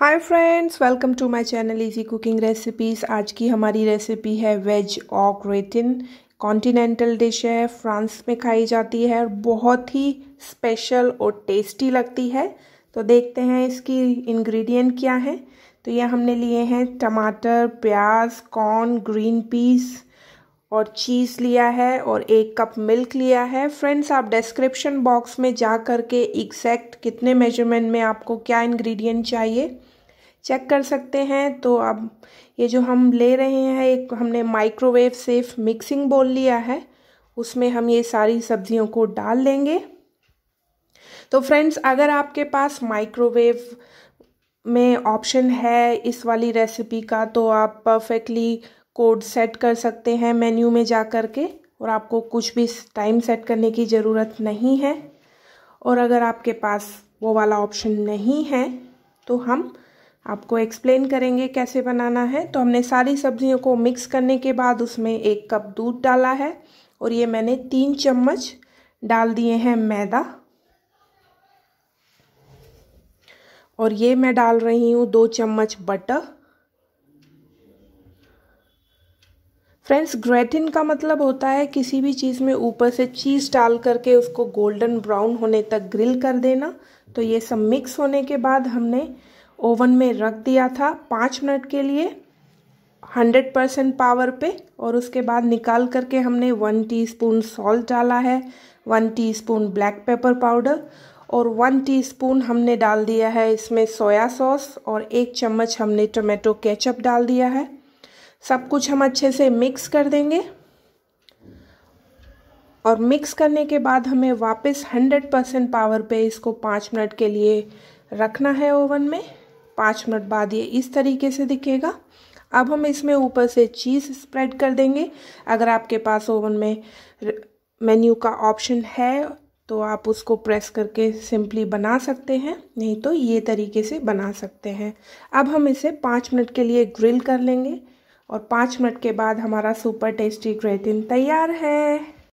hi friends welcome to my channel easy cooking recipes आज की हमारी रेसिपी है veg au gratin continental dish है फ्रांस में खाई जाती है और बहुत ही स्पेशल और टेस्टी लगती है तो देखते हैं इसकी इंग्रेडिएंट क्या है तो ये हमने लिए हैं टमाटर प्याज कॉर्न ग्रीन पीस और चीज़ लिया है और एक कप मिल्क लिया है फ्रेंड्स आप डिस्क्रिप्शन बॉक्स में जा कर के एग्जैक्ट कितने मेजरमेंट में आपको क्या इंग्रेडिएंट चाहिए चेक कर सकते हैं तो अब ये जो हम ले रहे हैं एक हमने माइक्रोवेव सेफ मिक्सिंग बोल लिया है उसमें हम ये सारी सब्जियों को डाल लेंगे तो फ्रेंड्स अगर आपके पास माइक्रोवेव में ऑप्शन है इस वाली रेसिपी का तो आप परफेक्टली कोड सेट कर सकते हैं मेन्यू में जा कर के और आपको कुछ भी टाइम सेट करने की ज़रूरत नहीं है और अगर आपके पास वो वाला ऑप्शन नहीं है तो हम आपको एक्सप्लेन करेंगे कैसे बनाना है तो हमने सारी सब्जियों को मिक्स करने के बाद उसमें एक कप दूध डाला है और ये मैंने तीन चम्मच डाल दिए हैं मैदा और ये मैं डाल रही हूँ दो चम्मच बटर फ्रेंड्स ग्रेटिन का मतलब होता है किसी भी चीज़ में ऊपर से चीज़ डाल करके उसको गोल्डन ब्राउन होने तक ग्रिल कर देना तो ये सब मिक्स होने के बाद हमने ओवन में रख दिया था पाँच मिनट के लिए हंड्रेड परसेंट पावर पे और उसके बाद निकाल करके हमने वन टीस्पून सॉल्ट डाला है one teaspoon black pepper powder और वन टीस्पून हमने डाल दिया है इसमें सोया सॉस और एक चम्मच हमने टोमेटो केचप डाल दिया है सब कुछ हम अच्छे से मिक्स कर देंगे और मिक्स करने के बाद हमें वापस 100 परसेंट पावर पे इसको पाँच मिनट के लिए रखना है ओवन में पाँच मिनट बाद ये इस तरीके से दिखेगा अब हम इसमें ऊपर से चीज़ स्प्रेड कर देंगे अगर आपके पास ओवन में मेन्यू का ऑप्शन है तो आप उसको प्रेस करके सिंपली बना सकते हैं नहीं तो ये तरीके से बना सकते हैं अब हम इसे पाँच मिनट के लिए ग्रिल कर लेंगे और पाँच मिनट के बाद हमारा सुपर टेस्टी ग्रेटिन तैयार है